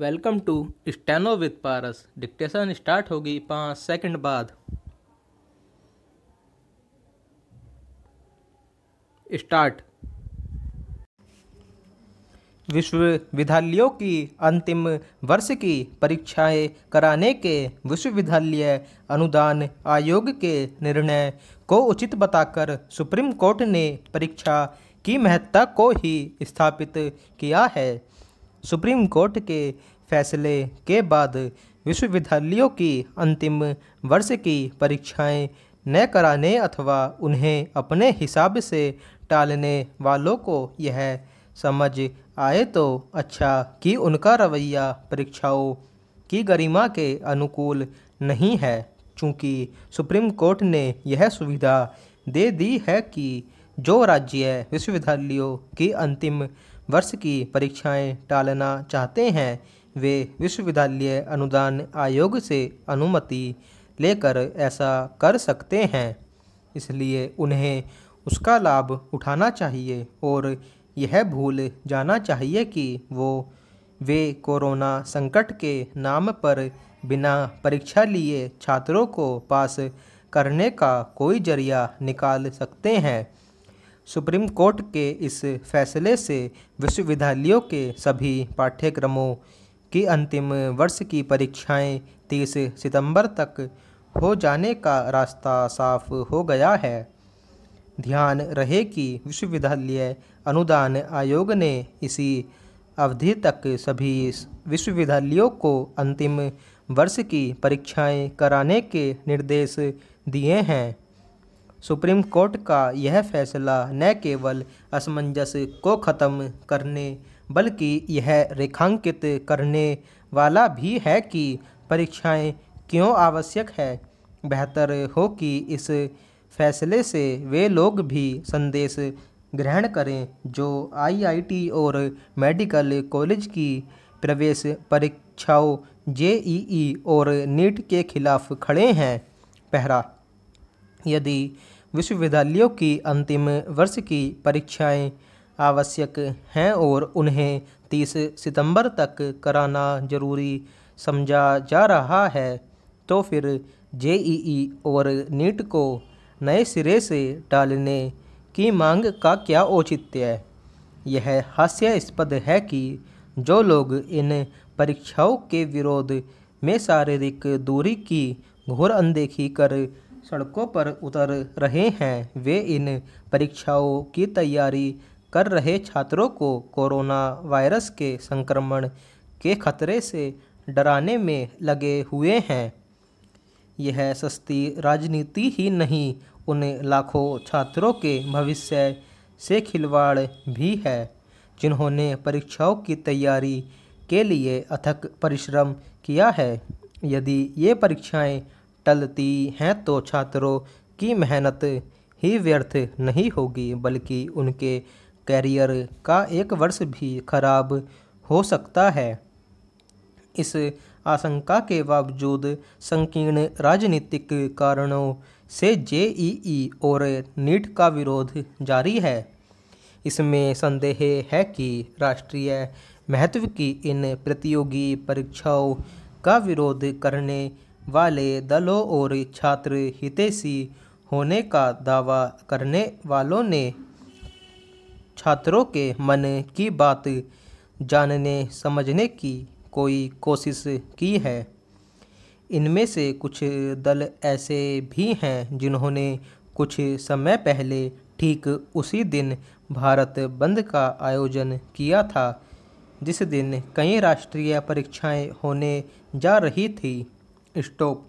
welcome to steno with Paras dictation start होगी पाँच second बाद स्टार्ट विश्वविद्यालयों की अंतिम वर्ष की परीक्षाएं कराने के विश्वविद्यालय अनुदान आयोग के निर्णय को उचित बताकर सुप्रीम कोर्ट ने परीक्षा की महत्ता को ही स्थापित किया है सुप्रीम कोर्ट के फैसले के बाद विश्वविद्यालयों की अंतिम वर्ष की परीक्षाएं न कराने अथवा उन्हें अपने हिसाब से टालने वालों को यह समझ आए तो अच्छा कि उनका रवैया परीक्षाओं की गरिमा के अनुकूल नहीं है चूँकि सुप्रीम कोर्ट ने यह सुविधा दे दी है कि जो राज्य विश्वविद्यालयों की अंतिम वर्ष की परीक्षाएं टालना चाहते हैं वे विश्वविद्यालय अनुदान आयोग से अनुमति लेकर ऐसा कर सकते हैं इसलिए उन्हें उसका लाभ उठाना चाहिए और यह भूल जाना चाहिए कि वो वे कोरोना संकट के नाम पर बिना परीक्षा लिए छात्रों को पास करने का कोई जरिया निकाल सकते हैं सुप्रीम कोर्ट के इस फैसले से विश्वविद्यालयों के सभी पाठ्यक्रमों की अंतिम वर्ष की परीक्षाएं 30 सितंबर तक हो जाने का रास्ता साफ हो गया है ध्यान रहे कि विश्वविद्यालय अनुदान आयोग ने इसी अवधि तक सभी विश्वविद्यालयों को अंतिम वर्ष की परीक्षाएं कराने के निर्देश दिए हैं सुप्रीम कोर्ट का यह फैसला न केवल असमंजस को ख़त्म करने बल्कि यह रेखांकित करने वाला भी है कि परीक्षाएं क्यों आवश्यक है बेहतर हो कि इस फैसले से वे लोग भी संदेश ग्रहण करें जो आईआईटी और मेडिकल कॉलेज की प्रवेश परीक्षाओं जेईई और नीट के खिलाफ खड़े हैं पहरा यदि विश्वविद्यालयों की अंतिम वर्ष की परीक्षाएं आवश्यक हैं और उन्हें 30 सितंबर तक कराना जरूरी समझा जा रहा है तो फिर जेईई और नीट को नए सिरे से डालने की मांग का क्या औचित्य है यह हास्यास्पद है कि जो लोग इन परीक्षाओं के विरोध में शारीरिक दूरी की घोर अनदेखी कर सड़कों पर उतर रहे हैं वे इन परीक्षाओं की तैयारी कर रहे छात्रों को कोरोना वायरस के संक्रमण के खतरे से डराने में लगे हुए हैं यह सस्ती राजनीति ही नहीं उन लाखों छात्रों के भविष्य से खिलवाड़ भी है जिन्होंने परीक्षाओं की तैयारी के लिए अथक परिश्रम किया है यदि ये परीक्षाएं टलती हैं तो छात्रों की मेहनत ही व्यर्थ नहीं होगी बल्कि उनके कैरियर का एक वर्ष भी खराब हो सकता है इस आशंका के बावजूद संकीर्ण राजनीतिक कारणों से जेईई और नीट का विरोध जारी है इसमें संदेह है कि राष्ट्रीय महत्व की इन प्रतियोगी परीक्षाओं का विरोध करने वाले दलों और छात्र हितेशी होने का दावा करने वालों ने छात्रों के मन की बात जानने समझने की कोई कोशिश की है इनमें से कुछ दल ऐसे भी हैं जिन्होंने कुछ समय पहले ठीक उसी दिन भारत बंद का आयोजन किया था जिस दिन कई राष्ट्रीय परीक्षाएं होने जा रही थी स्टॉप